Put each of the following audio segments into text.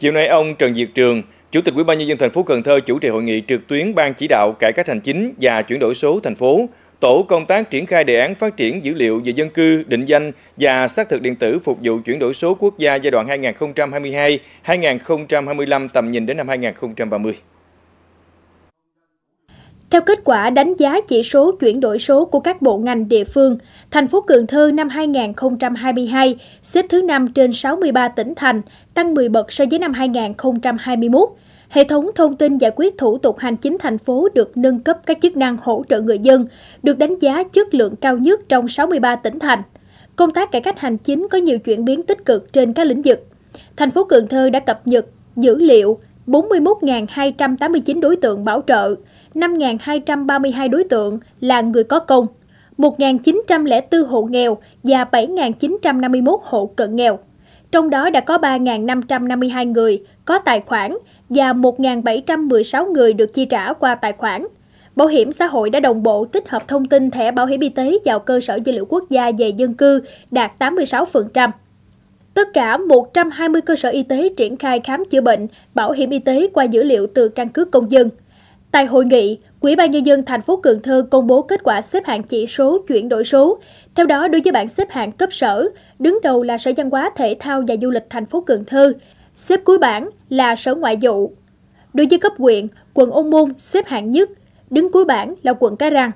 Chiều nay ông Trần Diệt Trường, Chủ tịch Ủy ban nhân dân thành phố Cần Thơ chủ trì hội nghị trực tuyến ban chỉ đạo cải cách hành chính và chuyển đổi số thành phố, tổ công tác triển khai đề án phát triển dữ liệu về dân cư, định danh và xác thực điện tử phục vụ chuyển đổi số quốc gia giai đoạn 2022-2025 tầm nhìn đến năm 2030. Theo kết quả đánh giá chỉ số chuyển đổi số của các bộ ngành địa phương, thành phố Cần Thơ năm 2022 xếp thứ 5 trên 63 tỉnh thành, tăng 10 bậc so với năm 2021. Hệ thống thông tin giải quyết thủ tục hành chính thành phố được nâng cấp các chức năng hỗ trợ người dân, được đánh giá chất lượng cao nhất trong 63 tỉnh thành. Công tác cải cách hành chính có nhiều chuyển biến tích cực trên các lĩnh vực. Thành phố Cần Thơ đã cập nhật dữ liệu 41.289 đối tượng bảo trợ, 5.232 đối tượng là người có công, 1.904 hộ nghèo và 7.951 hộ cận nghèo. Trong đó đã có 3.552 người có tài khoản và 1.716 người được chi trả qua tài khoản. Bảo hiểm xã hội đã đồng bộ tích hợp thông tin thẻ bảo hiểm y tế vào cơ sở dữ liệu quốc gia về dân cư đạt 86%. Tất cả 120 cơ sở y tế triển khai khám chữa bệnh, bảo hiểm y tế qua dữ liệu từ căn cước công dân. Tại hội nghị, Quỹ ban nhân dân thành phố Cần Thơ công bố kết quả xếp hạng chỉ số chuyển đổi số. Theo đó, đối với bảng xếp hạng cấp sở, đứng đầu là Sở Văn hóa, Thể thao và Du lịch thành phố Cần Thơ, xếp cuối bảng là Sở Ngoại vụ. Đối với cấp huyện, quận Ô Môn xếp hạng nhất, đứng cuối bảng là quận Cái Răng.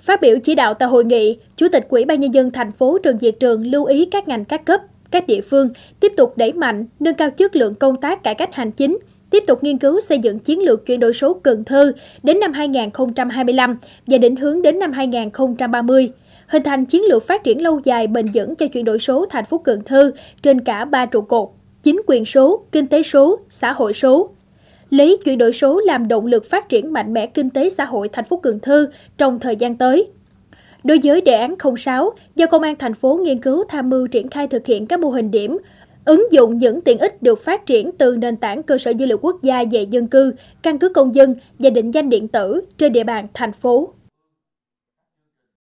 Phát biểu chỉ đạo tại hội nghị, Chủ tịch Quỹ ban nhân dân thành phố Trần Diệt Trường lưu ý các ngành các cấp, các địa phương tiếp tục đẩy mạnh nâng cao chất lượng công tác cải cách hành chính, tiếp tục nghiên cứu xây dựng chiến lược chuyển đổi số Cần Thơ đến năm 2025 và định hướng đến năm 2030 hình thành chiến lược phát triển lâu dài bền vững cho chuyển đổi số thành phố Cần Thơ trên cả ba trụ cột, chính quyền số, kinh tế số, xã hội số. Lấy chuyển đổi số làm động lực phát triển mạnh mẽ kinh tế xã hội thành phố Cần Thơ trong thời gian tới. Đối với đề án 06, do Công an thành phố nghiên cứu tham mưu triển khai thực hiện các mô hình điểm Ứng dụng những tiện ích được phát triển từ nền tảng cơ sở dữ liệu quốc gia về dân cư, căn cứ công dân và định danh điện tử trên địa bàn thành phố